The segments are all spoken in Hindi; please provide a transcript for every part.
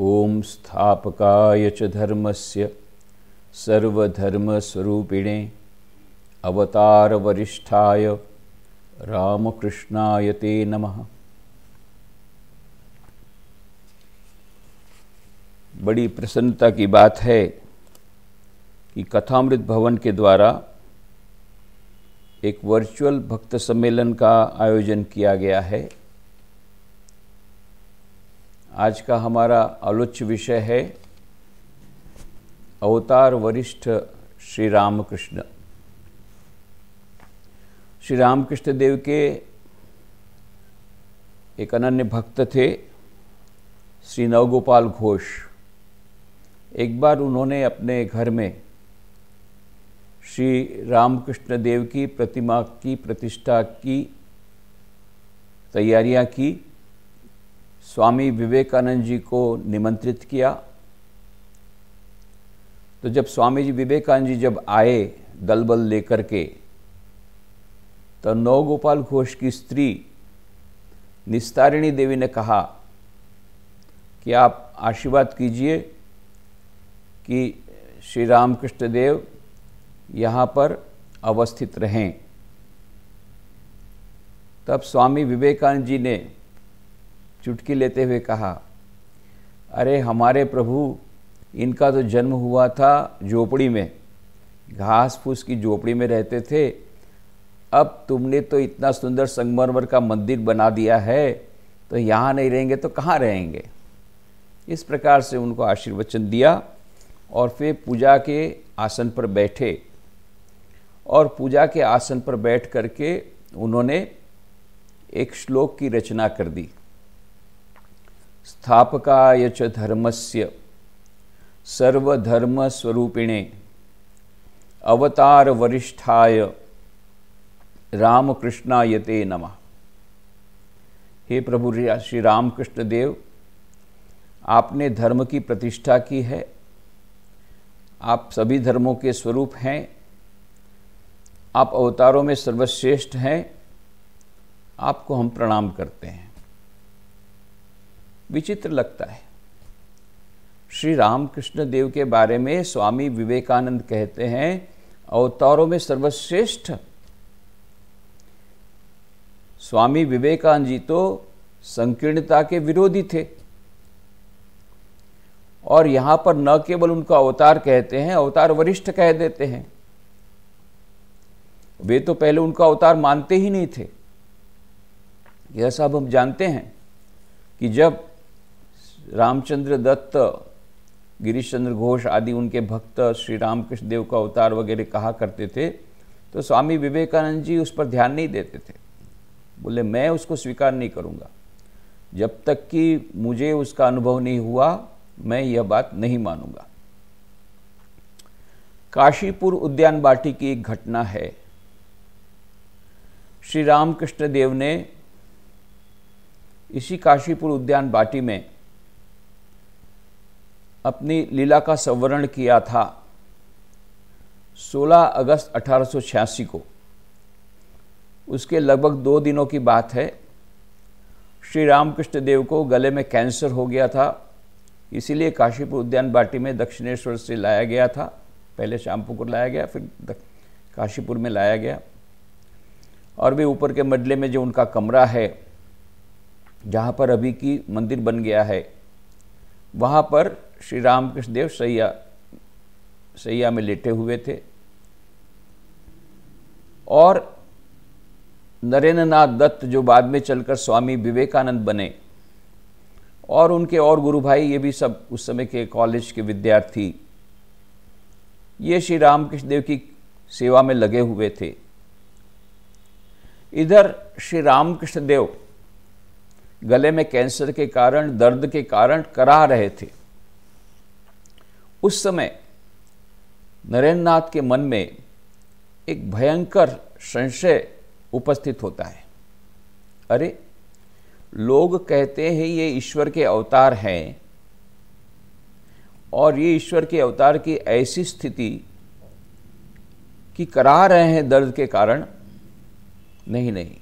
ओम स्थापकाय च धर्मस्य सर्वधर्मस्वरूपिणे अवतारवरिष्ठाय रामकृष्णाय ते नमः बड़ी प्रसन्नता की बात है कि कथामृत भवन के द्वारा एक वर्चुअल भक्त सम्मेलन का आयोजन किया गया है आज का हमारा आलोच्य विषय है अवतार वरिष्ठ श्री रामकृष्ण श्री रामकृष्ण देव के एक अनन्य भक्त थे श्री नवगोपाल घोष एक बार उन्होंने अपने घर में श्री रामकृष्ण देव की प्रतिमा की प्रतिष्ठा की तैयारियां की स्वामी विवेकानंद जी को निमंत्रित किया तो जब स्वामी जी विवेकानंद जी जब आए दलबल लेकर के तो नवगोपाल घोष की स्त्री निस्तारिणी देवी ने कहा कि आप आशीर्वाद कीजिए कि श्री रामकृष्ण देव यहाँ पर अवस्थित रहें तब स्वामी विवेकानंद जी ने चुटकी लेते हुए कहा अरे हमारे प्रभु इनका तो जन्म हुआ था झोपड़ी में घास फूस की झोपड़ी में रहते थे अब तुमने तो इतना सुंदर संगमरमर का मंदिर बना दिया है तो यहाँ नहीं रहेंगे तो कहाँ रहेंगे इस प्रकार से उनको आशीर्वचन दिया और फिर पूजा के आसन पर बैठे और पूजा के आसन पर बैठ करके उन्होंने एक श्लोक की रचना कर दी स्थापकाय च धर्मस्य सर्वधर्मस्वरूपिणे अवतार वरिष्ठाय रामकृष्णा ते नम हे प्रभु श्री रामकृष्ण देव आपने धर्म की प्रतिष्ठा की है आप सभी धर्मों के स्वरूप हैं आप अवतारों में सर्वश्रेष्ठ हैं आपको हम प्रणाम करते हैं विचित्र लगता है श्री रामकृष्ण देव के बारे में स्वामी विवेकानंद कहते हैं अवतारों में सर्वश्रेष्ठ स्वामी विवेकानंद जी तो संकीर्णता के विरोधी थे और यहां पर न केवल उनका अवतार कहते हैं अवतार वरिष्ठ कह देते हैं वे तो पहले उनका अवतार मानते ही नहीं थे यह सब हम जानते हैं कि जब रामचंद्र दत्त गिरीश चंद्र घोष आदि उनके भक्त श्री रामकृष्ण देव का अवतार वगैरह कहा करते थे तो स्वामी विवेकानंद जी उस पर ध्यान नहीं देते थे बोले मैं उसको स्वीकार नहीं करूँगा जब तक कि मुझे उसका अनुभव नहीं हुआ मैं यह बात नहीं मानूंगा काशीपुर उद्यान बाटी की एक घटना है श्री रामकृष्ण देव ने इसी काशीपुर उद्यान बाटी में अपनी लीला का संवरण किया था 16 अगस्त अठारह को उसके लगभग दो दिनों की बात है श्री रामकृष्ण देव को गले में कैंसर हो गया था इसीलिए काशीपुर उद्यान बाटी में दक्षिणेश्वर से लाया गया था पहले श्यामपुकुर लाया गया फिर काशीपुर में लाया गया और भी ऊपर के मडले में जो उनका कमरा है जहाँ पर अभी की मंदिर बन गया है वहाँ पर श्री रामकृष्ण देव सैया सैया में लेटे हुए थे और नरेंद्रनाथ दत्त जो बाद में चलकर स्वामी विवेकानंद बने और उनके और गुरु भाई ये भी सब उस समय के कॉलेज के विद्यार्थी ये श्री रामकृष्ण देव की सेवा में लगे हुए थे इधर श्री रामकृष्ण देव गले में कैंसर के कारण दर्द के कारण करा रहे थे उस समय नरेंद्र नाथ के मन में एक भयंकर संशय उपस्थित होता है अरे लोग कहते हैं ये ईश्वर के अवतार हैं और ये ईश्वर के अवतार की ऐसी स्थिति कि करा रहे हैं दर्द के कारण नहीं नहीं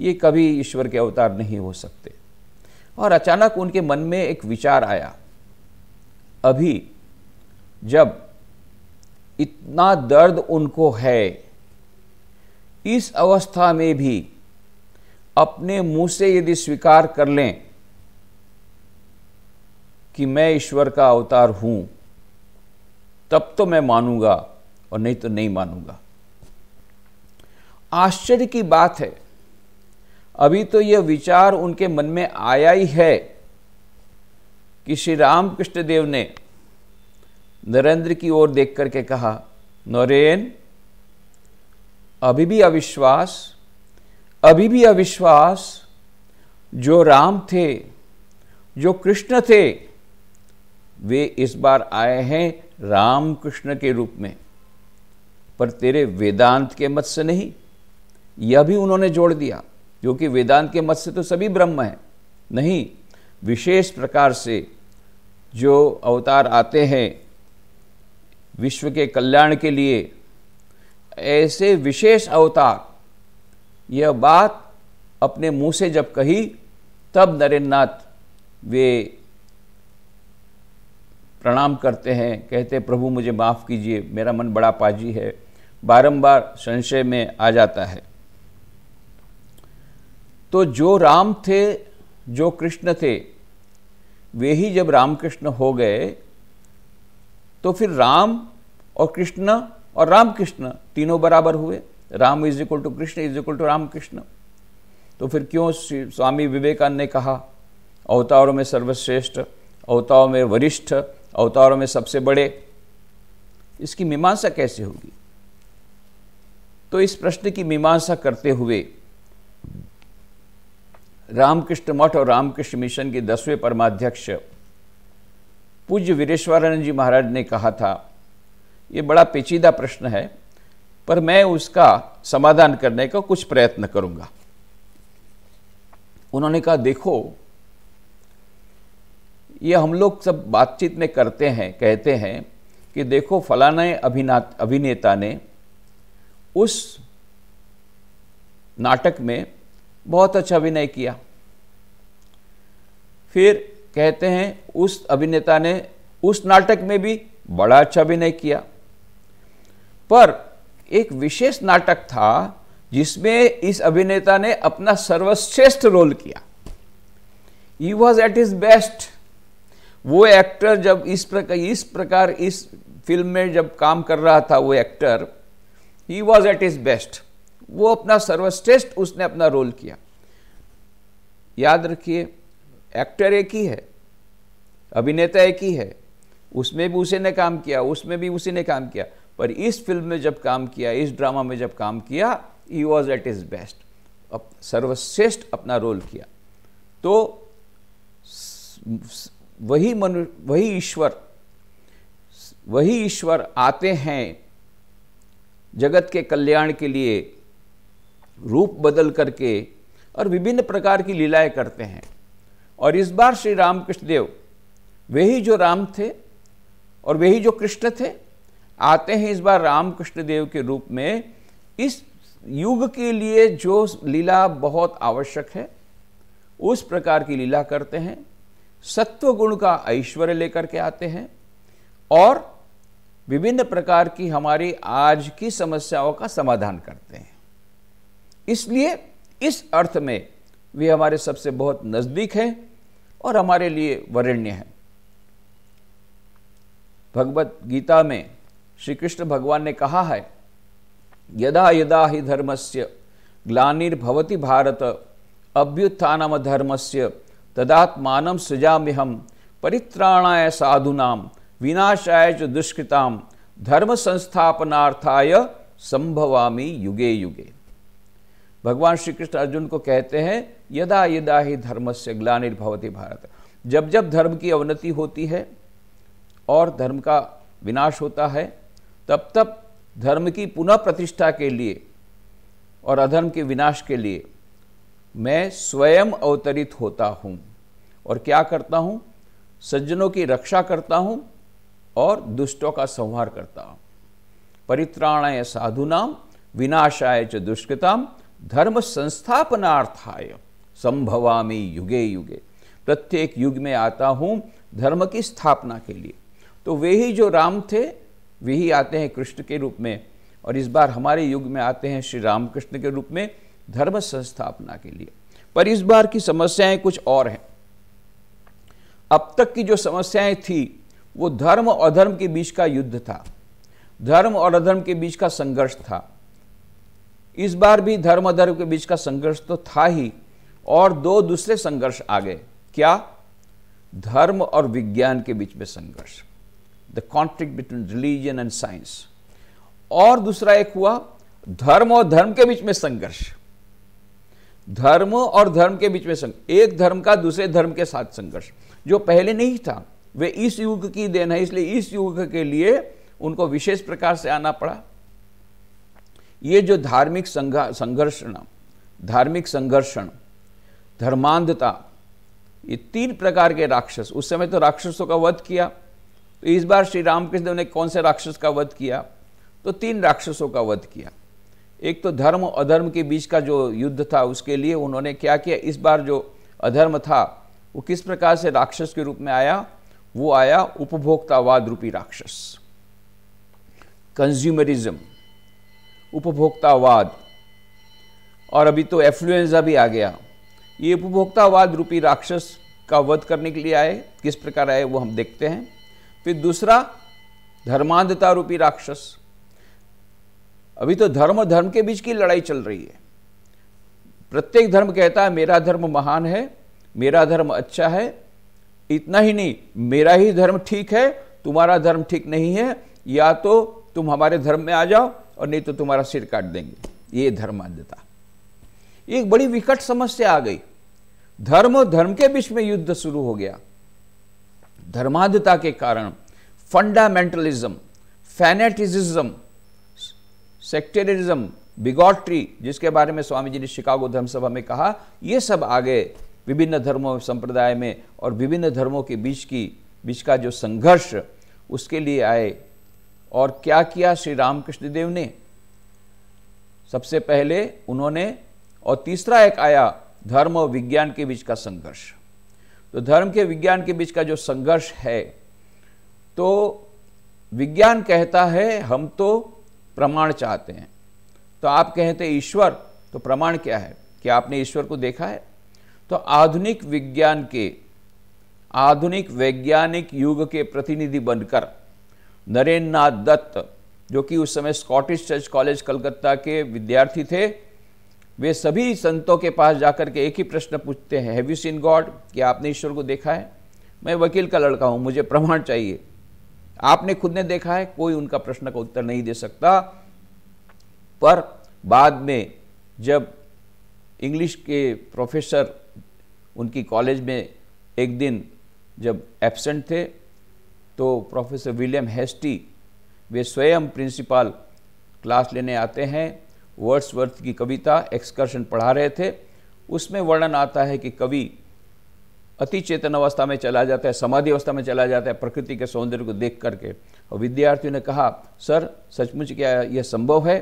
ये कभी ईश्वर के अवतार नहीं हो सकते और अचानक उनके मन में एक विचार आया अभी जब इतना दर्द उनको है इस अवस्था में भी अपने मुंह से यदि स्वीकार कर लें कि मैं ईश्वर का अवतार हूं तब तो मैं मानूंगा और नहीं तो नहीं मानूंगा आश्चर्य की बात है अभी तो यह विचार उनके मन में आया ही है कि श्री रामकृष्ण देव ने नरेंद्र की ओर देख करके कहा नरेन अभी भी अविश्वास अभी भी अविश्वास जो राम थे जो कृष्ण थे वे इस बार आए हैं राम कृष्ण के रूप में पर तेरे वेदांत के मत से नहीं यह भी उन्होंने जोड़ दिया क्योंकि वेदांत के मत से तो सभी ब्रह्म हैं नहीं विशेष प्रकार से जो अवतार आते हैं विश्व के कल्याण के लिए ऐसे विशेष अवतार यह बात अपने मुंह से जब कही तब नरेंद्रनाथ वे प्रणाम करते हैं कहते प्रभु मुझे माफ़ कीजिए मेरा मन बड़ा पाजी है बारंबार संशय में आ जाता है तो जो राम थे जो कृष्ण थे वे ही जब रामकृष्ण हो गए तो फिर राम और कृष्ण और रामकृष्ण तीनों बराबर हुए Ram is equal to Krishna is equal to Ramakrishna तो फिर क्यों स्वामी विवेकानंद ने कहा अवतारों में सर्वश्रेष्ठ अवतारों में वरिष्ठ अवतारों में सबसे बड़े इसकी मीमांसा कैसे होगी तो इस प्रश्न की मीमांसा करते हुए रामकृष्ण मठ और रामकृष्ण मिशन के दसवें परमाध्यक्ष पूज्य वीरेश्वरानंद जी महाराज ने कहा था ये बड़ा पेचीदा प्रश्न है पर मैं उसका समाधान करने का कुछ प्रयत्न करूंगा उन्होंने कहा देखो ये हम लोग सब बातचीत में करते हैं कहते हैं कि देखो फलाना अभिना अभिनेता ने उस नाटक में बहुत अच्छा अभिनय किया फिर कहते हैं उस अभिनेता ने उस नाटक में भी बड़ा अच्छा अभिनय किया पर एक विशेष नाटक था जिसमें इस अभिनेता ने अपना सर्वश्रेष्ठ रोल किया he was at his best वो एक्टर जब इस प्रकार इस प्रकार इस फिल्म में जब काम कर रहा था वो actor he was at his best वो अपना सर्वश्रेष्ठ उसने अपना रोल किया याद रखिए एक्टर एक ही है अभिनेता एक ही है उसमें भी उसी ने काम किया उसमें भी उसी ने काम किया पर इस फिल्म में जब काम किया इस ड्रामा में जब काम किया he was at his best अप, सर्वश्रेष्ठ अपना रोल किया तो वही मनु वही ईश्वर वही ईश्वर आते हैं जगत के कल्याण के लिए रूप बदल करके और विभिन्न प्रकार की लीलाएं करते हैं और इस बार श्री रामकृष्ण देव वही जो राम थे और वही जो कृष्ण थे आते हैं इस बार रामकृष्ण देव के रूप में इस युग के लिए जो लीला बहुत आवश्यक है उस प्रकार की लीला करते हैं सत्व गुण का ऐश्वर्य लेकर के आते हैं और विभिन्न प्रकार की हमारी आज की समस्याओं का समाधान करते हैं इसलिए इस अर्थ में वे हमारे सबसे बहुत नज़दीक हैं और हमारे लिए वरिण्य हैं भगवत गीता में श्री कृष्ण भगवान ने कहा है यदा यदा ही से ग्लानिर्भवती भारत अभ्युत्थान धर्म से तदात्मान सृजाम्य हम परित्राणाय साधुनाम विनाशाय च दुष्कृताम धर्म संस्थापनार्थाय संभवामी युगे युगे भगवान श्री कृष्ण अर्जुन को कहते हैं यदा यदा ही धर्म से ग्लानिर्भवती भारत जब जब धर्म की अवनति होती है और धर्म का विनाश होता है तब तब धर्म की पुनः प्रतिष्ठा के लिए और अधर्म के विनाश के लिए मैं स्वयं अवतरित होता हूँ और क्या करता हूँ सज्जनों की रक्षा करता हूँ और दुष्टों का संहार करता हूँ परित्राणाय साधुनाम विनाशाय च दुष्कृताम धर्म संस्थापनार्थाय संभवामी युगे युगे प्रत्येक युग में आता हूँ धर्म की स्थापना के लिए तो वे ही जो राम थे वे ही आते हैं कृष्ण के रूप में और इस बार हमारे युग में आते हैं श्री रामकृष्ण के रूप में धर्म संस्थापना के लिए पर इस बार की समस्याएं कुछ और हैं अब तक की जो समस्याएं थी वो धर्म और अधर्म के बीच का युद्ध था धर्म और अधर्म के बीच का संघर्ष था इस बार भी धर्म अधर्म के बीच का संघर्ष तो था ही और दो दूसरे संघर्ष आ गए क्या धर्म और विज्ञान के बीच में संघर्ष the conflict between religion and science और दूसरा एक हुआ धर्म और धर्म के बीच में संघर्ष धर्म और धर्म के बीच में संघर्ष एक धर्म का दूसरे धर्म के साथ संघर्ष जो पहले नहीं था वे इस युग की देन है इसलिए इस युग के लिए उनको विशेष प्रकार से आना पड़ा ये जो धार्मिक संघर्षण धार्मिक संघर्षण धर्मांधता ये तीन प्रकार के राक्षस उस समय तो राक्षसों का वध किया तो इस बार श्री रामकृष्ण ने कौन से राक्षस का वध किया तो तीन राक्षसों का वध किया एक तो धर्म और अधर्म के बीच का जो युद्ध था उसके लिए उन्होंने क्या किया इस बार जो अधर्म था वो किस प्रकार से राक्षस के रूप में आया वो आया उपभोक्तावाद रूपी राक्षस कंज्यूमरिज्म उपभोक्तावाद और अभी तो एफ्लुएंजा भी आ गया ये उपभोक्तावाद रूपी राक्षस का वध करने के लिए आए किस प्रकार आए वो हम देखते हैं फिर दूसरा धर्मांधता रूपी राक्षस अभी तो धर्म और धर्म के बीच की लड़ाई चल रही है प्रत्येक धर्म कहता है मेरा धर्म महान है मेरा धर्म अच्छा है इतना ही नहीं मेरा ही धर्म ठीक है तुम्हारा धर्म ठीक नहीं है या तो तुम हमारे धर्म में आ जाओ और नहीं तो तुम्हारा सिर काट देंगे ये धर्मांधता एक बड़ी विकट समस्या आ गई धर्म और धर्म के बीच में युद्ध शुरू हो गया धर्मांधता के कारण फंडामेंटलिज्म फैनेटिसिज्म सेक्टेरिज्म बिगॉट्री जिसके बारे में स्वामी जी ने शिकागो धर्म सभा में कहा यह सब आगे विभिन्न धर्मों संप्रदाय में और विभिन्न धर्मों के बीच की बीच का जो संघर्ष उसके लिए आए और क्या किया श्री रामकृष्ण देव ने सबसे पहले उन्होंने और तीसरा एक आया धर्म और विज्ञान के बीच का संघर्ष तो धर्म के विज्ञान के बीच का जो संघर्ष है तो विज्ञान कहता है हम तो प्रमाण चाहते हैं तो आप कहते ईश्वर तो प्रमाण क्या है कि आपने ईश्वर को देखा है तो आधुनिक विज्ञान के आधुनिक वैज्ञानिक युग के प्रतिनिधि बनकर नरेंद्र नाथ दत्त जो कि उस समय स्कॉटिश चर्च कॉलेज कलकत्ता के विद्यार्थी थे वे सभी संतों के पास जाकर के एक ही प्रश्न पूछते हैं हैव यू सीन गॉड कि आपने ईश्वर को देखा है मैं वकील का लड़का हूँ मुझे प्रमाण चाहिए आपने खुद ने देखा है कोई उनका प्रश्न का उत्तर नहीं दे सकता पर बाद में जब इंग्लिश के प्रोफेसर उनकी कॉलेज में एक दिन जब एब्सेंट थे तो प्रोफेसर विलियम हेस्टी वे स्वयं प्रिंसिपाल क्लास लेने आते हैं वर्ड्सवर्थ की कविता एक्सकर्शन पढ़ा रहे थे उसमें वर्णन आता है कि कवि अति चेतन अवस्था में चला जाता है समाधि अवस्था में चला जाता है प्रकृति के सौंदर्य को देख करके और विद्यार्थियों ने कहा सर सचमुच क्या यह संभव है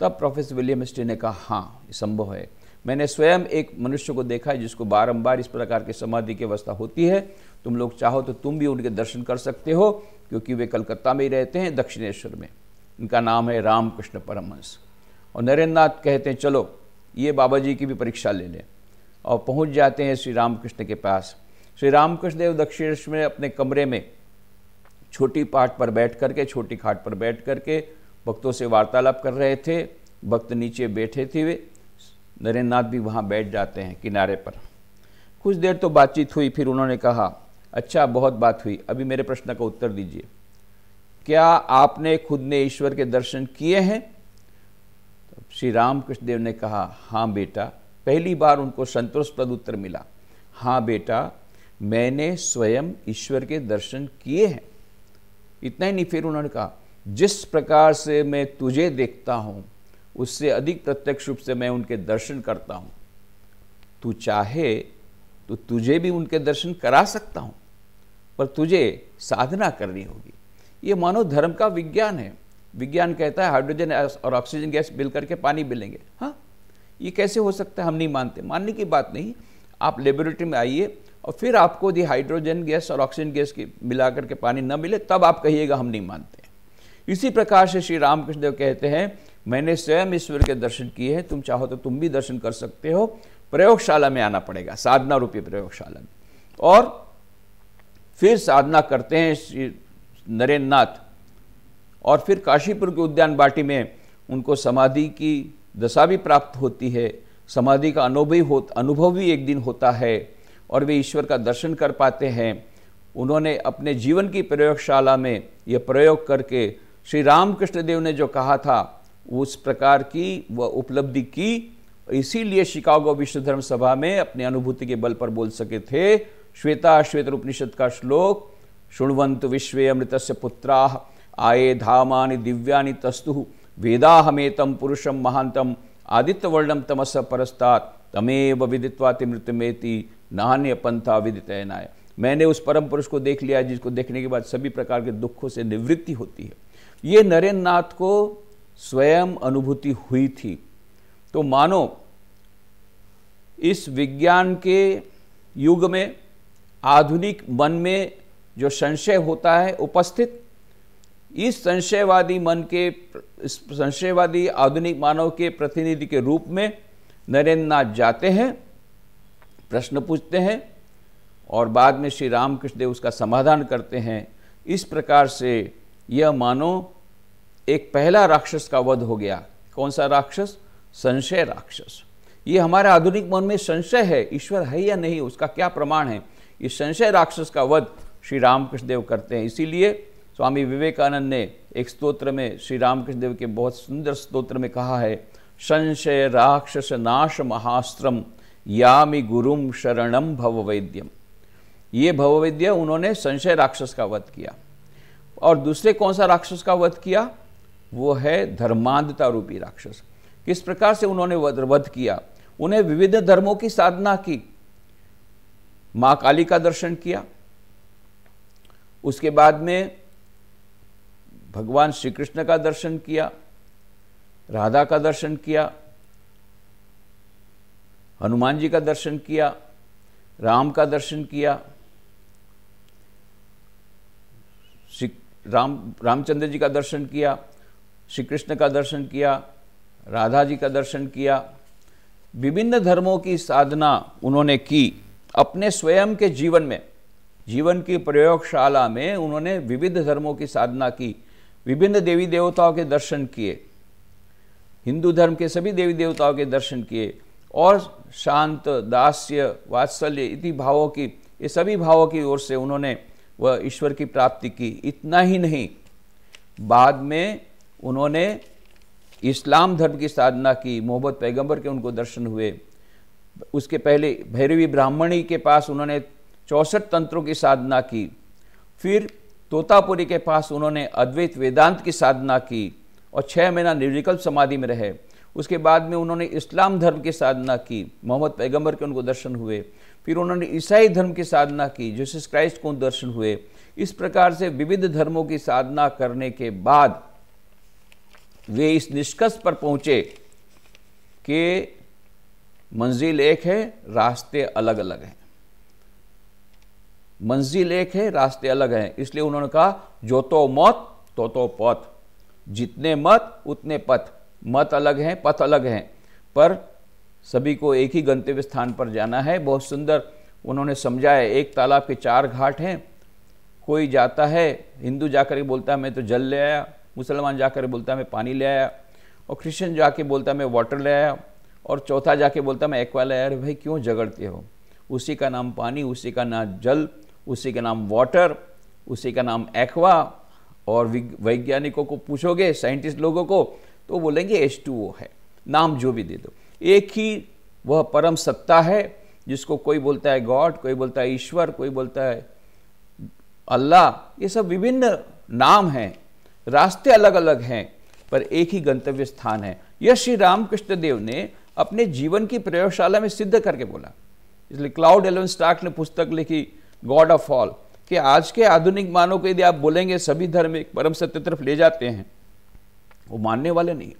तब प्रोफेसर विलियम हेस्टी ने कहा हाँ ये संभव है मैंने स्वयं एक मनुष्य को देखा है जिसको बारंबार इस प्रकार की समाधि की अवस्था होती है तुम लोग चाहो तो तुम भी उनके दर्शन कर सकते हो क्योंकि वे कलकत्ता में ही रहते हैं दक्षिणेश्वर में इनका नाम है रामकृष्ण परमहंस और नरेंद्र नाथ कहते हैं चलो ये बाबा जी की भी परीक्षा ले लें और पहुंच जाते हैं श्री रामकृष्ण के पास श्री रामकृष्ण देव दक्षिणेश्वर में अपने कमरे में छोटी पाठ पर बैठ करके छोटी खाट पर बैठ करके भक्तों से वार्तालाप कर रहे थे भक्त नीचे बैठे थे वे नरेंद्र नाथ भी वहाँ बैठ जाते हैं किनारे पर कुछ देर तो बातचीत हुई फिर उन्होंने कहा अच्छा बहुत बात हुई अभी मेरे प्रश्न का उत्तर दीजिए क्या आपने खुद ने ईश्वर के दर्शन किए हैं तो श्री रामकृष्ण देव ने कहा हाँ बेटा पहली बार उनको संतोषप्रद उत्तर मिला हाँ बेटा मैंने स्वयं ईश्वर के दर्शन किए हैं इतना ही नहीं फिर उन्होंने कहा जिस प्रकार से मैं तुझे देखता हूँ उससे अधिक प्रत्यक्ष रूप से मैं उनके दर्शन करता हूँ तू चाहे तो तुझे भी उनके दर्शन करा सकता हूँ पर तुझे साधना करनी होगी ये मानव धर्म का विज्ञान है विज्ञान कहता है हाइड्रोजन और ऑक्सीजन गैस मिल करके पानी मिलेंगे हाँ ये कैसे हो सकता है हम नहीं मानते मानने की बात नहीं आप लेबोरेटरी में आइए और फिर आपको यदि हाइड्रोजन गैस और ऑक्सीजन गैस की मिला करके पानी न मिले तब आप कहिएगा हम नहीं मानते इसी प्रकार से श्री रामकृष्ण देव कहते हैं मैंने स्वयं ईश्वर के दर्शन किए हैं तुम चाहो तो तुम भी दर्शन कर सकते हो प्रयोगशाला में आना पड़ेगा साधना रूपी प्रयोगशाला में और फिर साधना करते हैं श्री नरेंद्र नाथ और फिर काशीपुर के उद्यान बाटी में उनको समाधि की दशा भी प्राप्त होती है समाधि का अनुभव हो अनुभव भी एक दिन होता है और वे ईश्वर का दर्शन कर पाते हैं उन्होंने अपने जीवन की प्रयोगशाला में यह प्रयोग करके श्री रामकृष्ण देव ने जो कहा था उस प्रकार की वह उपलब्धि की इसीलिए शिकागो विश्व धर्म सभा में अपनी अनुभूति के बल पर बोल सके थे श्वेता श्वेत उपनिषद का श्लोक शुण्वंत विश्व अमृत से पुत्रा आए धामा दिव्या तस्तु वेदा हमेतम पुरुषम महांतम आदित्यवर्णम तमस परस्ता तमेव विदित्वा तिमृतमेति नान्य पंथा विदित नाय मैंने उस परम पुरुष को देख लिया जिसको देखने के बाद सभी प्रकार के दुखों से निवृत्ति होती है ये नरेंद्र नाथ को स्वयं अनुभूति हुई थी तो मानो इस विज्ञान के युग में आधुनिक मन में जो संशय होता है उपस्थित इस संशयवादी मन के संशयवादी आधुनिक मानव के प्रतिनिधि के रूप में नरेंद्र नाथ जाते हैं प्रश्न पूछते हैं और बाद में श्री रामकृष्ण देव उसका समाधान करते हैं इस प्रकार से यह मानो एक पहला राक्षस का वध हो गया कौन सा राक्षस संशय राक्षस ये हमारे आधुनिक मन में संशय है ईश्वर है या नहीं उसका क्या प्रमाण है ये संशय राक्षस का वध श्री रामकृष्ण देव करते हैं इसीलिए स्वामी विवेकानंद ने एक स्तोत्र में श्री रामकृष्ण देव के बहुत सुंदर स्तोत्र में कहा है संशय राक्षस नाश महास्त्रम यामि गुरुम शरणम भववैद्यम ये भववैद्य उन्होंने संशय राक्षस का वध किया और दूसरे कौन सा राक्षस का वध किया वो है धर्मांधता रूपी राक्षस किस प्रकार से उन्होंने वध किया उन्हें विविध धर्मों की साधना की माँ काली का दर्शन किया उसके बाद में भगवान श्री कृष्ण का दर्शन किया राधा का दर्शन किया हनुमान जी का दर्शन किया राम का दर्शन किया राम रामचंद्र जी का दर्शन किया श्री कृष्ण का दर्शन किया राधा जी का दर्शन किया विभिन्न धर्मों की साधना उन्होंने की अपने स्वयं के जीवन में जीवन की प्रयोगशाला में उन्होंने विविध धर्मों की साधना की विभिन्न देवी देवताओं के दर्शन किए हिंदू धर्म के सभी देवी देवताओं के दर्शन किए और शांत दास्य वात्सल्य इति भावों की ये सभी भावों की ओर से उन्होंने वह ईश्वर की प्राप्ति की इतना ही नहीं बाद में उन्होंने इस्लाम धर्म की साधना की मोहब्बत पैगंबर के उनको दर्शन हुए उसके पहले भैरवी ब्राह्मणी के पास उन्होंने चौसठ तंत्रों की साधना की फिर तोतापुरी के पास उन्होंने अद्वैत वेदांत की साधना की और छः महीना निर्विकल्प समाधि में रहे उसके बाद में उन्होंने इस्लाम धर्म की साधना की मोहम्मद पैगंबर के उनको दर्शन हुए फिर उन्होंने ईसाई धर्म की साधना की जीसस क्राइस्ट को दर्शन हुए इस प्रकार से विविध धर्मों की साधना करने के बाद वे इस निष्कर्ष पर पहुंचे कि मंजिल एक है रास्ते अलग अलग हैं मंजिल एक है रास्ते अलग हैं इसलिए उन्होंने कहा जो तो मौत तो तो पथ जितने मत उतने पथ मत अलग हैं पथ अलग हैं पर सभी को एक ही गंतव्य स्थान पर जाना है बहुत सुंदर उन्होंने समझाया एक तालाब के चार घाट हैं कोई जाता है हिंदू जाकर के बोलता है मैं तो जल ले आया मुसलमान जाकर बोलता है मैं पानी ले आया और क्रिश्चियन जाके बोलता है मैं वाटर ले आया और चौथा जाके बोलता मैं एक वाला यार भाई क्यों झगड़ते हो उसी का नाम पानी उसी का नाम जल उसी का नाम वाटर उसी का नाम एक्वा और वैज्ञानिकों को पूछोगे साइंटिस्ट लोगों को तो बोलेंगे एच टू ओ है नाम जो भी दे दो एक ही वह परम सत्ता है जिसको कोई बोलता है गॉड कोई बोलता है ईश्वर कोई बोलता है अल्लाह ये सब विभिन्न नाम हैं रास्ते अलग अलग हैं पर एक ही गंतव्य स्थान है यह श्री रामकृष्ण देव ने अपने जीवन की प्रयोगशाला में सिद्ध करके बोला इसलिए क्लाउड एलेवन स्टार्क ने पुस्तक लिखी गॉड ऑफ ऑल कि आज के आधुनिक मानव को यदि आप बोलेंगे सभी धर्म एक परम सत्य तरफ ले जाते हैं वो मानने वाले नहीं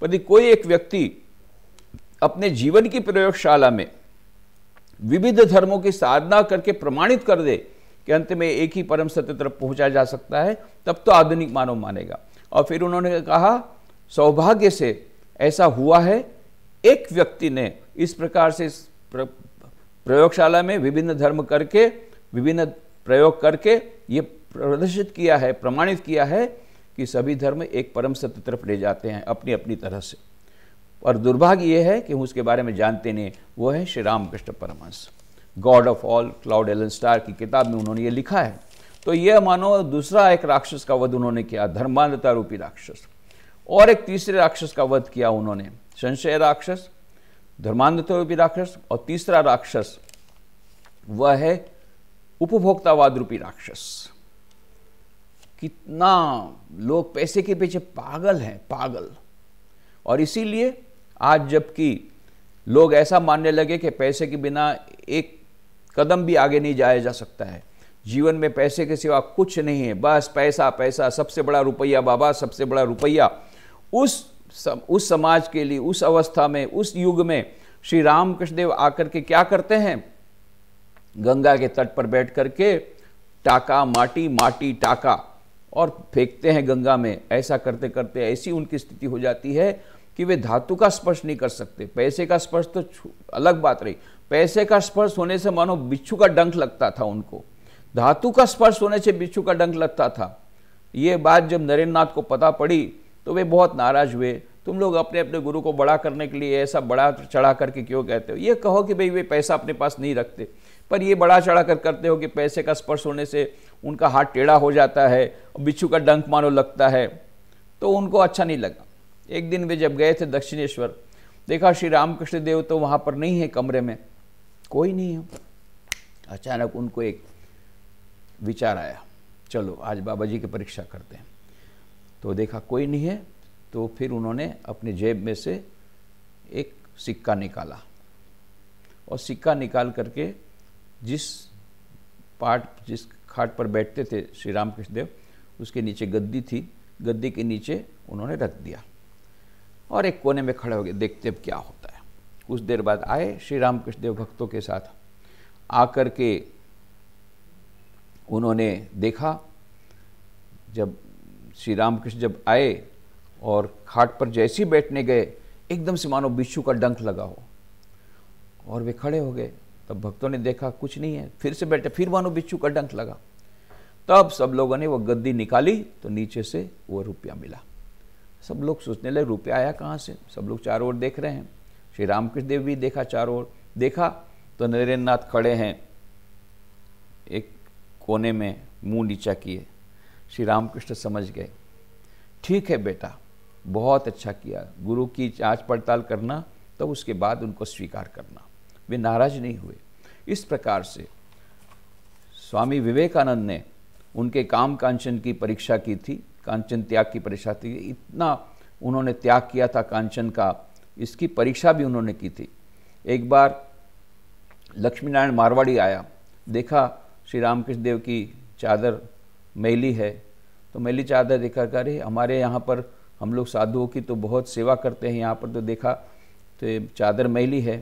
पर कोई एक व्यक्ति अपने जीवन की प्रयोगशाला में विविध धर्मों की साधना करके प्रमाणित कर दे कि अंत में एक ही परम सत्य तरफ पहुंचा जा सकता है तब तो आधुनिक मानव मानेगा और फिर उन्होंने कहा सौभाग्य से ऐसा हुआ है एक व्यक्ति ने इस प्रकार से इस प्रयोगशाला में विभिन्न धर्म करके विभिन्न प्रयोग करके ये प्रदर्शित किया है प्रमाणित किया है कि सभी धर्म एक परम सत्य तरफ ले जाते हैं अपनी अपनी तरह से और दुर्भाग्य ये है कि हम उसके बारे में जानते नहीं वो है Shri Ramakrishna Paramhansa God of all Claude Alan Stark की किताब में उन्होंने ये लिखा है तो यह मानो दूसरा एक राक्षस का वध उन्होंने किया धर्मांधता रूपी राक्षस और एक तीसरे राक्षस का वध किया उन्होंने संशय राक्षस रूपी राक्षस और तीसरा राक्षस वह है उपभोक्तावाद रूपी राक्षस कितना लोग पैसे के पीछे पागल हैं पागल और इसीलिए आज जबकि लोग ऐसा मानने लगे कि पैसे के बिना एक कदम भी आगे नहीं जाया जा सकता है जीवन में पैसे के सिवा कुछ नहीं है बस पैसा पैसा सबसे बड़ा रुपया बाबा सबसे बड़ा रुपया उस सम, उस समाज के लिए उस अवस्था में उस युग में श्री राम कृष्णदेव आकर के क्या करते हैं गंगा के तट पर बैठ करके टाका माटी माटी टाका और फेंकते हैं गंगा में ऐसा करते करते ऐसी उनकी स्थिति हो जाती है कि वे धातु का स्पर्श नहीं कर सकते पैसे का स्पर्श तो अलग बात रही पैसे का स्पर्श होने से मानो बिच्छू का डंक लगता था उनको धातु का स्पर्श होने से बिच्छू का डंक लगता था ये बात जब नरेंद्र नाथ को पता पड़ी तो वे बहुत नाराज हुए तुम लोग अपने अपने गुरु को बड़ा करने के लिए ऐसा बड़ा चढ़ा करके क्यों कहते हो ये कहो कि भाई वे पैसा अपने पास नहीं रखते पर ये बड़ा चढ़ा कर करते हो कि पैसे का स्पर्श होने से उनका हाथ टेढ़ा हो जाता है बिच्छू का डंक मानो लगता है तो उनको अच्छा नहीं लगा एक दिन वे जब गए थे दक्षिणेश्वर देखा श्री रामकृष्ण देव तो वहाँ पर नहीं है कमरे में कोई नहीं है अचानक उनको एक विचार आया चलो आज बाबा जी की परीक्षा करते हैं तो देखा कोई नहीं है तो फिर उन्होंने अपने जेब में से एक सिक्का निकाला और सिक्का निकाल करके जिस पार्ट जिस खाट पर बैठते थे श्री राम कृष्णदेव उसके नीचे गद्दी थी गद्दी के नीचे उन्होंने रख दिया और एक कोने में खड़े हो गए देखते अब क्या होता है कुछ देर बाद आए श्री राम कृष्णदेव भक्तों के साथ आकर के उन्होंने देखा जब श्री रामकृष्ण जब आए और खाट पर जैसे ही बैठने गए एकदम से मानो बिच्छू का डंक लगा हो और वे खड़े हो गए तब भक्तों ने देखा कुछ नहीं है फिर से बैठे फिर मानो बिच्छू का डंक लगा तब सब लोगों ने वो गद्दी निकाली तो नीचे से वो रुपया मिला सब लोग सोचने लगे रुपया आया कहाँ से सब लोग चारों ओर देख रहे हैं श्री रामकृष्ण देव भी देखा चारों ओर देखा तो नरेंद्र नाथ खड़े हैं एक कोने में मुंह नीचा किए श्री रामकृष्ण समझ गए ठीक है बेटा बहुत अच्छा किया गुरु की जांच पड़ताल करना तब तो उसके बाद उनको स्वीकार करना वे नाराज नहीं हुए इस प्रकार से स्वामी विवेकानंद ने उनके काम कांचन की परीक्षा की थी कांचन त्याग की परीक्षा थी इतना उन्होंने त्याग किया था कांचन का इसकी परीक्षा भी उन्होंने की थी एक बार लक्ष्मीनारायण मारवाड़ी आया देखा श्री रामकृष्ण देव की चादर मैली है तो मैली चादर देखा कर अरे हमारे यहाँ पर हम लोग साधुओं की तो बहुत सेवा करते हैं यहाँ पर तो देखा तो चादर मैली है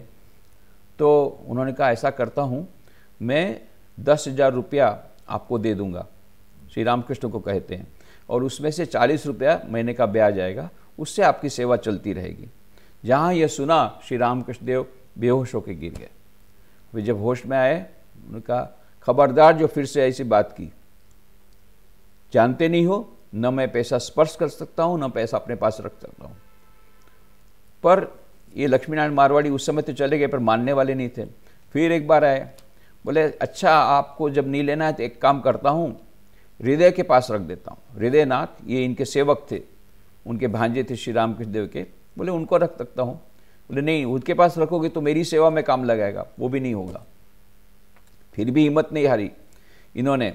तो उन्होंने कहा ऐसा करता हूँ मैं दस हज़ार रुपया आपको दे दूँगा श्री रामकृष्ण को कहते हैं और उसमें से चालीस रुपया महीने का ब्याज आएगा उससे आपकी सेवा चलती रहेगी जहाँ यह सुना श्री रामकृष्ण देव बेहोश होकर गिर गए वे जब होश में आए उन्होंने कहा खबरदार जो फिर से ऐसी बात की जानते नहीं हो न मैं पैसा स्पर्श कर सकता हूँ न पैसा अपने पास रख सकता हूँ पर ये लक्ष्मीनारायण मारवाड़ी उस समय तो चले गए पर मानने वाले नहीं थे फिर एक बार आए बोले अच्छा आपको जब नहीं लेना है तो एक काम करता हूँ हृदय के पास रख देता हूँ हृदयनाथ ये इनके सेवक थे उनके भांजे थे श्री रामकृष्ण देव के बोले उनको रख सकता हूँ बोले नहीं उनके पास रखोगे तो मेरी सेवा में काम लगाएगा वो भी नहीं होगा फिर भी हिम्मत नहीं हारी इन्होंने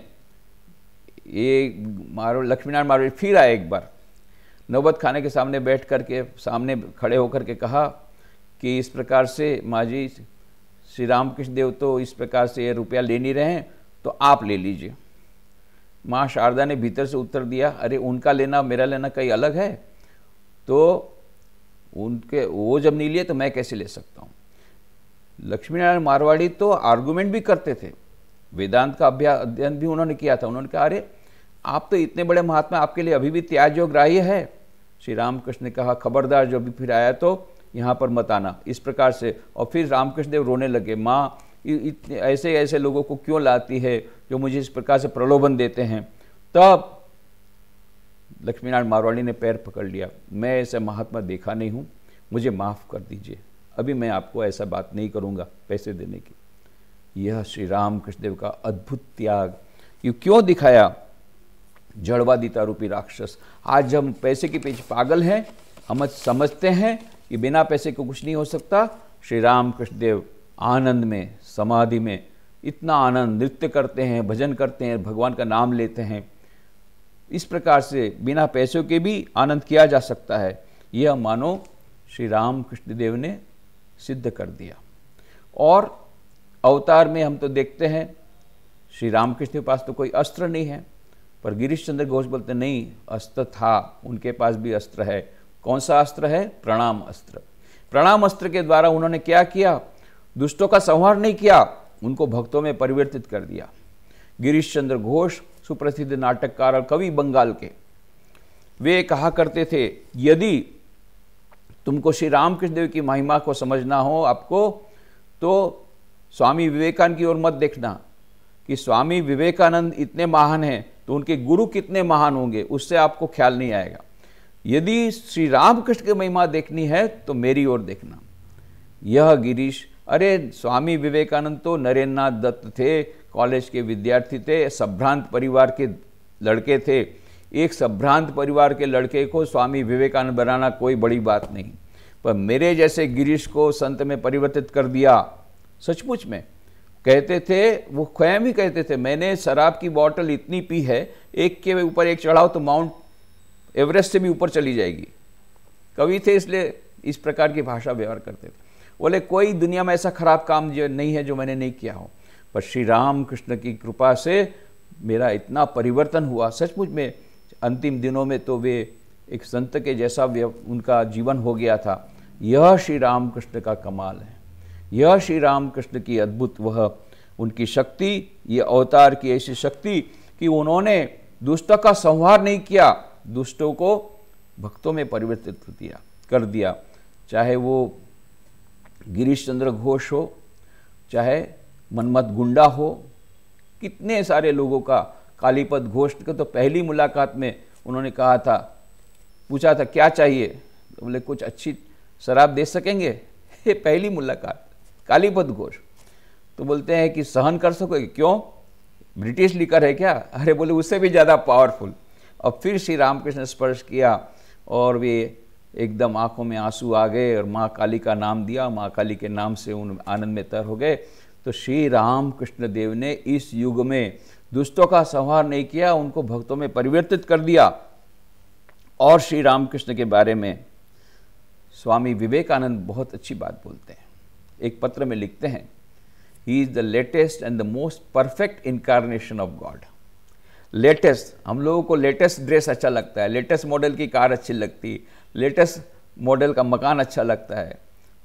ये मारो लक्ष्मीनारायण मारवाड़ी फिर आए एक बार नौबत खाने के सामने बैठ कर के सामने खड़े होकर के कहा कि इस प्रकार से माँ जी श्री रामकृष्ण देव तो इस प्रकार से ये रुपया ले नहीं रहे हैं तो आप ले लीजिए माँ शारदा ने भीतर से उत्तर दिया अरे उनका लेना मेरा लेना कहीं अलग है तो उनके वो जब नहीं लिए तो मैं कैसे ले सकता हूँ लक्ष्मीनारायण मारवाड़ी तो आर्गूमेंट भी करते थे वेदांत का अभ्यास अध्ययन भी उन्होंने किया था उन्होंने कहा अरे आप तो इतने बड़े महात्मा आपके लिए अभी भी त्याज योग ग्राह्य है श्री रामकृष्ण ने कहा खबरदार जो भी फिर आया तो यहाँ पर मत आना इस प्रकार से और फिर रामकृष्ण देव रोने लगे माँ इतने ऐसे ऐसे लोगों को क्यों लाती है जो मुझे इस प्रकार से प्रलोभन देते हैं तब लक्ष्मीनारायण मारवाड़ी ने पैर पकड़ लिया मैं ऐसा महात्मा देखा नहीं हूँ मुझे माफ़ कर दीजिए अभी मैं आपको ऐसा बात नहीं करूँगा पैसे देने की यह श्री राम कृष्णदेव का अद्भुत त्याग ये क्यों दिखाया जड़वादिता रूपी राक्षस आज हम पैसे के पीछे पागल हैं हम समझते हैं कि बिना पैसे को कुछ नहीं हो सकता श्री राम कृष्णदेव आनंद में समाधि में इतना आनंद नृत्य करते हैं भजन करते हैं भगवान का नाम लेते हैं इस प्रकार से बिना पैसों के भी आनंद किया जा सकता है यह मानो श्री राम कृष्णदेव ने सिद्ध कर दिया और अवतार में हम तो देखते हैं श्री रामकृष्ण के पास तो कोई अस्त्र नहीं है पर गिरीश चंद्र घोष बोलते नहीं अस्त्र था उनके पास भी अस्त्र है कौन सा अस्त्र है प्रणाम अस्त्र प्रणाम अस्त्र के द्वारा उन्होंने क्या किया दुष्टों का संहार नहीं किया उनको भक्तों में परिवर्तित कर दिया गिरीश चंद्र घोष सुप्रसिद्ध नाटककार और कवि बंगाल के वे कहा करते थे यदि तुमको श्री रामकृष्ण देव की महिमा को समझना हो आपको तो स्वामी विवेकानंद की ओर मत देखना कि स्वामी विवेकानंद इतने महान हैं तो उनके गुरु कितने महान होंगे उससे आपको ख्याल नहीं आएगा यदि श्री रामकृष्ण की महिमा देखनी है तो मेरी ओर देखना यह गिरीश अरे स्वामी विवेकानंद तो नरेंद्र दत्त थे कॉलेज के विद्यार्थी थे सभ्रांत परिवार के लड़के थे एक सभ्रांत परिवार के लड़के को स्वामी विवेकानंद बनाना कोई बड़ी बात नहीं पर मेरे जैसे गिरीश को संत में परिवर्तित कर दिया सचमुच में कहते थे वो स्वयं ही कहते थे मैंने शराब की बॉटल इतनी पी है एक के ऊपर एक चढ़ाओ तो माउंट एवरेस्ट से भी ऊपर चली जाएगी कवि थे इसलिए इस प्रकार की भाषा व्यवहार करते थे बोले कोई दुनिया में ऐसा खराब काम जो नहीं है जो मैंने नहीं किया हो पर श्री राम कृष्ण की कृपा से मेरा इतना परिवर्तन हुआ सचमुच में अंतिम दिनों में तो वे एक संत के जैसा उनका जीवन हो गया था यह श्री राम कृष्ण का कमाल है यह श्री राम कृष्ण की अद्भुत वह उनकी शक्ति ये अवतार की ऐसी शक्ति कि उन्होंने दुष्ट का संहार नहीं किया दुष्टों को भक्तों में परिवर्तित दिया कर दिया चाहे वो गिरीश चंद्र घोष हो चाहे मनमत गुंडा हो कितने सारे लोगों का कालीपद घोष का तो पहली मुलाकात में उन्होंने कहा था पूछा था क्या चाहिए तो बोले कुछ अच्छी शराब दे सकेंगे ये पहली मुलाकात कालीपद घोष तो बोलते हैं कि सहन कर सकोगे क्यों ब्रिटिश लिकर है क्या अरे बोले उससे भी ज़्यादा पावरफुल और फिर श्री रामकृष्ण स्पर्श किया और वे एकदम आंखों में आंसू आ गए और माँ काली का नाम दिया माँ काली के नाम से उन आनंद में तर हो गए तो श्री राम कृष्ण देव ने इस युग में दुष्टों का संहार नहीं किया उनको भक्तों में परिवर्तित कर दिया और श्री रामकृष्ण के बारे में स्वामी विवेकानंद बहुत अच्छी बात बोलते हैं एक पत्र में लिखते हैं he is the latest and the most perfect incarnation of God latest हम लोगों को लेटेस्ट ड्रेस अच्छा लगता है लेटेस्ट मॉडल की कार अच्छी लगती है लेटेस्ट मॉडल का मकान अच्छा लगता है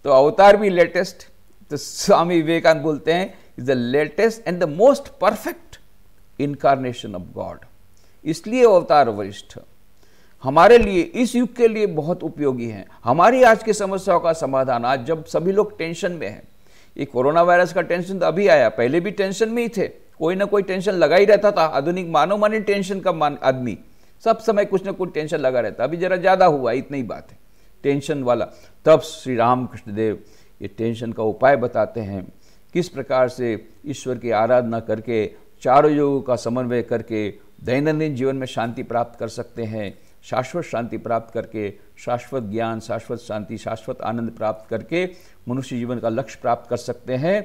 तो अवतार भी लेटेस्ट तो स्वामी विवेकानंद बोलते हैं is the latest and the most perfect incarnation of God इसलिए अवतार वरिष्ठ हमारे लिए इस युग के लिए बहुत उपयोगी हैं हमारी आज की समस्याओं का समाधान आज जब सभी लोग टेंशन में हैं ये कोरोना वायरस का टेंशन तो अभी आया पहले भी टेंशन में ही थे कोई ना कोई टेंशन लगा ही रहता था आधुनिक मानव माने टेंशन का मान आदमी सब समय कुछ ना कुछ टेंशन लगा रहता अभी जरा ज़्यादा हुआ इतनी ही बात है टेंशन वाला तब श्री रामकृष्ण देव ये टेंशन का उपाय बताते हैं किस प्रकार से ईश्वर की आराधना करके चारों योगों का समन्वय करके दैनंदिन जीवन में शांति प्राप्त कर सकते हैं शाश्वत शांति प्राप्त करके शाश्वत ज्ञान शाश्वत शांति शाश्वत आनंद प्राप्त करके मनुष्य जीवन का लक्ष्य प्राप्त कर सकते हैं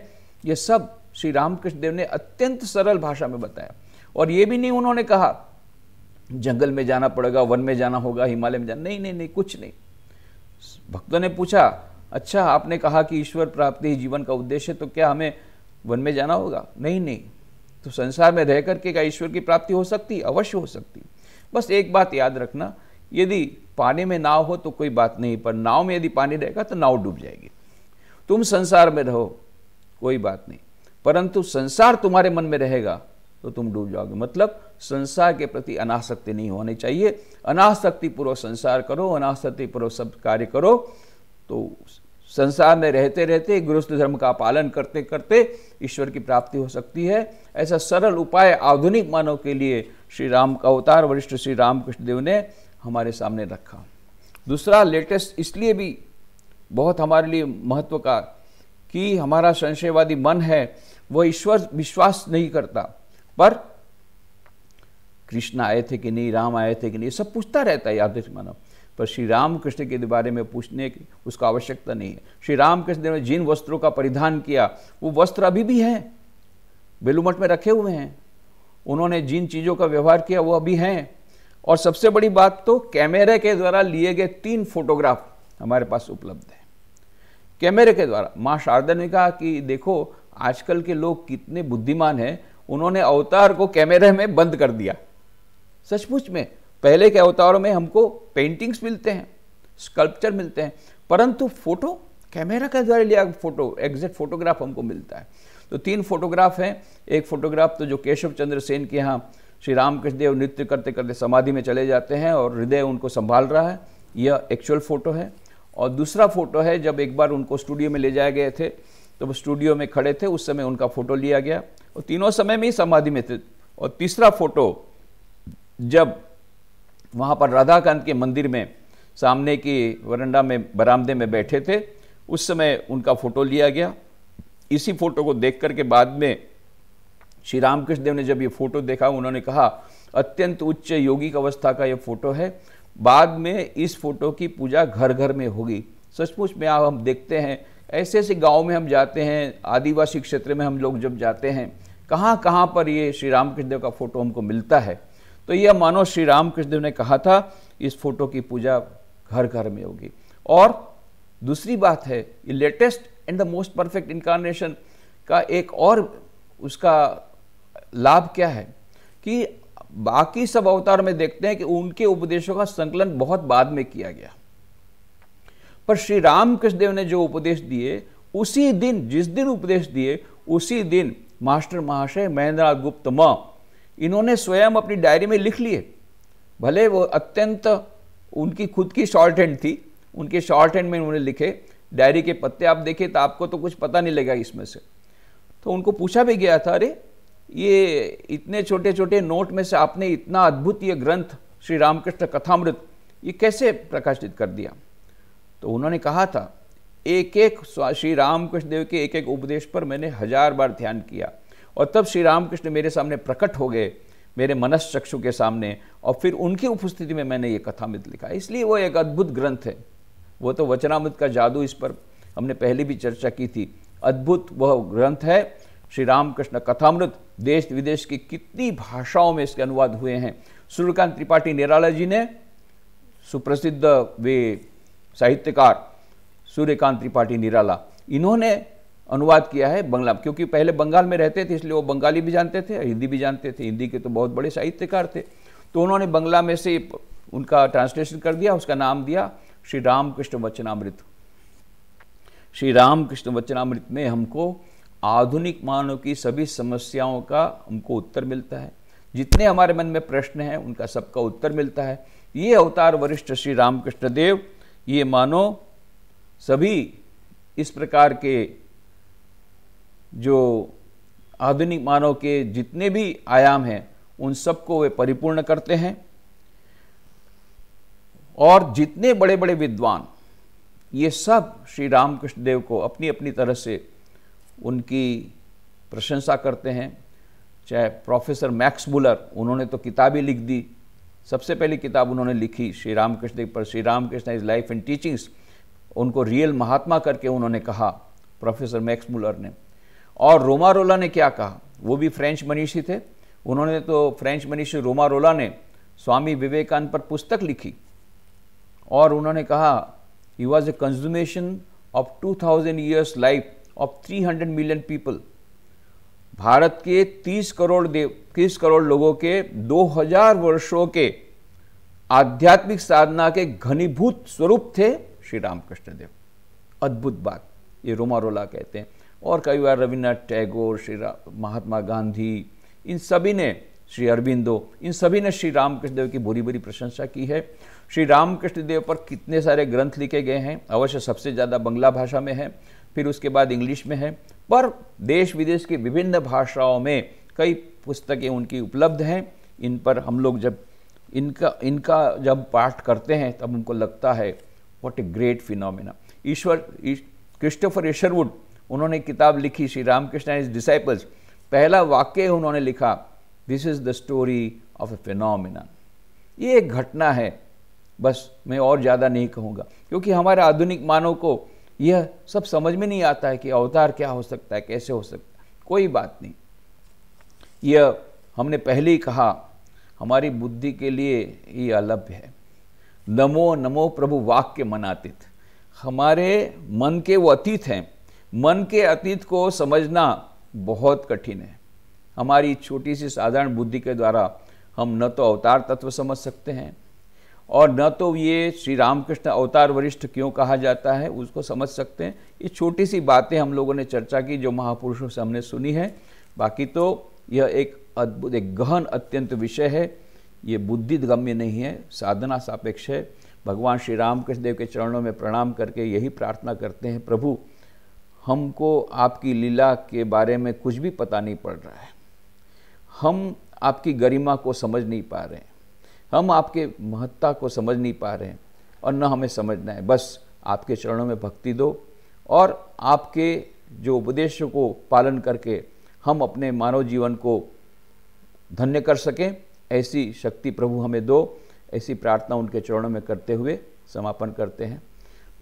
ये सब श्री रामकृष्ण देव ने अत्यंत सरल भाषा में बताया और ये भी नहीं उन्होंने कहा जंगल में जाना पड़ेगा वन में जाना होगा हिमालय में जाना नहीं नहीं नहीं कुछ नहीं भक्तों ने पूछा अच्छा आपने कहा कि ईश्वर प्राप्ति ही जीवन का उद्देश्य तो क्या हमें वन में जाना होगा नहीं नहीं तो संसार में रह करके क्या ईश्वर की प्राप्ति हो सकती अवश्य हो सकती बस एक बात याद रखना यदि पानी में नाव हो तो कोई बात नहीं पर नाव में यदि पानी रहेगा तो नाव डूब जाएगी तुम संसार में रहो कोई बात नहीं परंतु संसार तुम्हारे मन में रहेगा तो तुम डूब जाओगे मतलब संसार के प्रति अनासक्ति नहीं होनी चाहिए अनासक्ति पूर्वक संसार करो अनासक्ति पूर्वक सब कार्य करो तो संसार में रहते रहते गृहस्थ धर्म का पालन करते करते ईश्वर की प्राप्ति हो सकती है ऐसा सरल उपाय आधुनिक मानव के लिए श्री राम का अवतार वरिष्ठ श्री कृष्ण देव ने हमारे सामने रखा दूसरा लेटेस्ट इसलिए भी बहुत हमारे लिए महत्व का कि हमारा संशयवादी मन है वह ईश्वर विश्वास नहीं करता पर कृष्ण आए थे कि नहीं राम आए थे कि नहीं सब पूछता रहता है यादृश मानव पर श्री रामकृष्ण के बारे में पूछने की उसका आवश्यकता नहीं है श्री रामकृष्ण ने जिन वस्त्रों का परिधान किया वो वस्त्र अभी भी हैं बेलूमठ में रखे हुए हैं उन्होंने जिन चीज़ों का व्यवहार किया वो अभी हैं और सबसे बड़ी बात तो कैमरे के द्वारा लिए गए तीन फोटोग्राफ हमारे पास उपलब्ध हैं कैमरे के द्वारा माँ शारदा ने कहा कि देखो आजकल के लोग कितने बुद्धिमान हैं उन्होंने अवतार को कैमरे में बंद कर दिया सचमुच में पहले के अवतारों में हमको पेंटिंग्स मिलते हैं स्कल्पचर मिलते हैं परंतु फोटो कैमरा के द्वारा लिया फोटो एग्जैक्ट फोटोग्राफ हमको मिलता है तो तीन फोटोग्राफ हैं एक फोटोग्राफ तो जो केशव चंद्र सेन के यहाँ श्री रामकृष्ण देव नृत्य करते करते समाधि में चले जाते हैं और हृदय उनको संभाल रहा है यह एक्चुअल फ़ोटो है और दूसरा फोटो है जब एक बार उनको स्टूडियो में ले जाए गए थे तो वो स्टूडियो में खड़े थे उस समय उनका फ़ोटो लिया गया और तीनों समय में ही समाधि में थे और तीसरा फोटो जब वहाँ पर राधाकांत के मंदिर में सामने की वरंडा में बरामदे में बैठे थे उस समय उनका फ़ोटो लिया गया इसी फ़ोटो को देख कर के बाद में श्री रामकृष्ण देव ने जब ये फ़ोटो देखा उन्होंने कहा अत्यंत उच्च योगिक अवस्था का ये फ़ोटो है बाद में इस फोटो की पूजा घर घर में होगी सचमुच में आप हम देखते हैं ऐसे ऐसे गांव में हम जाते हैं आदिवासी क्षेत्र में हम लोग जब जाते हैं कहाँ कहाँ पर ये श्री रामकृष्ण देव का फोटो हमको मिलता है तो यह मानो श्री रामकृष्णदेव ने कहा था इस फोटो की पूजा घर घर में होगी और दूसरी बात है ये latest and the most perfect incarnation का एक और उसका लाभ क्या है कि बाकी सब अवतार में देखते हैं कि उनके उपदेशों का संकलन बहुत बाद में किया गया पर श्री रामकृष्णदेव ने जो उपदेश दिए उसी दिन जिस दिन उपदेश दिए उसी दिन मास्टर महाशय महेंद्र गुप्त म इन्होंने स्वयं अपनी डायरी में लिख लिए भले वो अत्यंत उनकी खुद की शॉर्ट हैंड थी उनके शॉर्ट हैंड में उन्होंने लिखे डायरी के पत्ते आप देखे तो आपको तो कुछ पता नहीं लगा इसमें से तो उनको पूछा भी गया था अरे ये इतने छोटे छोटे नोट में से आपने इतना अद्भुत ये ग्रंथ श्री रामकृष्ण कथामृत ये कैसे प्रकाशित कर दिया तो उन्होंने कहा था एक एक श्री रामकृष्ण देव के एक एक उपदेश पर मैंने हजार बार ध्यान किया और तब श्री रामकृष्ण मेरे सामने प्रकट हो गए मेरे मनस चक्षु के सामने और फिर उनकी उपस्थिति में मैंने ये कथामृत लिखा इसलिए वो एक अद्भुत ग्रंथ है वो तो वचनामृत का जादू इस पर हमने पहले भी चर्चा की थी अद्भुत वह ग्रंथ है श्री रामकृष्ण कथामृत देश विदेश की कितनी भाषाओं में इसके अनुवाद हुए हैं सूर्यकांत त्रिपाठी निराला जी ने सुप्रसिद्ध वे साहित्यकार सूर्यकांत त्रिपाठी निराला इन्होंने अनुवाद किया है बंगला क्योंकि पहले बंगाल में रहते थे इसलिए वो बंगाली भी जानते थे हिंदी भी जानते थे हिंदी के तो बहुत बड़े साहित्यकार थे तो उन्होंने बंगला में से उनका ट्रांसलेशन कर दिया उसका नाम दिया श्री राम कृष्ण वचनामृत श्री राम कृष्ण वचनामृत में हमको आधुनिक मानव की सभी समस्याओं का हमको उत्तर मिलता है जितने हमारे मन में प्रश्न हैं उनका सबका उत्तर मिलता है ये अवतार वरिष्ठ श्री रामकृष्ण देव ये मानो सभी इस प्रकार के जो आधुनिक मानव के जितने भी आयाम हैं उन सबको वे परिपूर्ण करते हैं और जितने बड़े बड़े विद्वान ये सब श्री रामकृष्ण देव को अपनी अपनी तरह से उनकी प्रशंसा करते हैं चाहे प्रोफेसर मैक्स बुलर उन्होंने तो किताबें लिख दी सबसे पहली किताब उन्होंने लिखी श्री रामकृष्ण पर Shri Ramakrishna his life and teachings उनको रियल महात्मा करके उन्होंने कहा प्रोफेसर मैक्स बुलर ने और रोमारोला ने क्या कहा वो भी फ्रेंच मनीषी थे उन्होंने तो फ्रेंच मनीषी रोमारोला ने स्वामी विवेकानंद पर पुस्तक लिखी और उन्होंने कहा he was a consummation of two thousand years life of three hundred million people Bharat के तीस करोड़ देव तीस करोड़ लोगों के दो हजार वर्षों के आध्यात्मिक साधना के घनीभूत स्वरूप थे श्री रामकृष्ण देव अद्भुत बात ये रोमारोला कहते हैं और कई बार रविन्द्रनाथ टैगोर श्री महात्मा गांधी इन सभी ने श्री अरविंदो इन सभी ने श्री रामकृष्ण देव की बुरी बुरी प्रशंसा की है श्री रामकृष्ण देव पर कितने सारे ग्रंथ लिखे गए हैं अवश्य सबसे ज़्यादा बंगला भाषा में है फिर उसके बाद इंग्लिश में है पर देश विदेश की विभिन्न भाषाओं में कई पुस्तकें उनकी उपलब्ध हैं इन पर हम लोग जब इनका इनका जब पाठ करते हैं तब उनको लगता है what a great phenomena Isherwood Christopher Isherwood उन्होंने किताब लिखी श्री रामकृष्ण एंड डिसाइपल्स पहला वाक्य उन्होंने लिखा this is the story of a phenomena ये एक घटना है बस मैं और ज़्यादा नहीं कहूँगा क्योंकि हमारे आधुनिक मानव को यह सब समझ में नहीं आता है कि अवतार क्या हो सकता है कैसे हो सकता है कोई बात नहीं यह हमने पहले ही कहा हमारी बुद्धि के लिए ये अलभ्य है नमो नमो प्रभु वाक्य मनातीत हमारे मन के वो अतीत हैं मन के अतीत को समझना बहुत कठिन है हमारी छोटी सी साधारण बुद्धि के द्वारा हम न तो अवतार तत्व समझ सकते हैं और न तो ये श्री रामकृष्ण अवतार वरिष्ठ क्यों कहा जाता है उसको समझ सकते हैं ये छोटी सी बातें हम लोगों ने चर्चा की जो महापुरुषों से हमने सुनी है बाकी तो यह एक अद्भुत एक गहन अत्यंत विषय है ये बुद्धि गम्य नहीं है साधना सापेक्ष है भगवान श्री रामकृष्ण देव के चरणों में प्रणाम करके यही प्रार्थना करते हैं प्रभु हमको आपकी लीला के बारे में कुछ भी पता नहीं पड़ रहा है हम आपकी गरिमा को समझ नहीं पा रहे हैं हम आपके महत्ता को समझ नहीं पा रहे हैं और न हमें समझना है बस आपके चरणों में भक्ति दो और आपके जो उपदेश को पालन करके हम अपने मानव जीवन को धन्य कर सकें ऐसी शक्ति प्रभु हमें दो ऐसी प्रार्थना उनके चरणों में करते हुए समापन करते हैं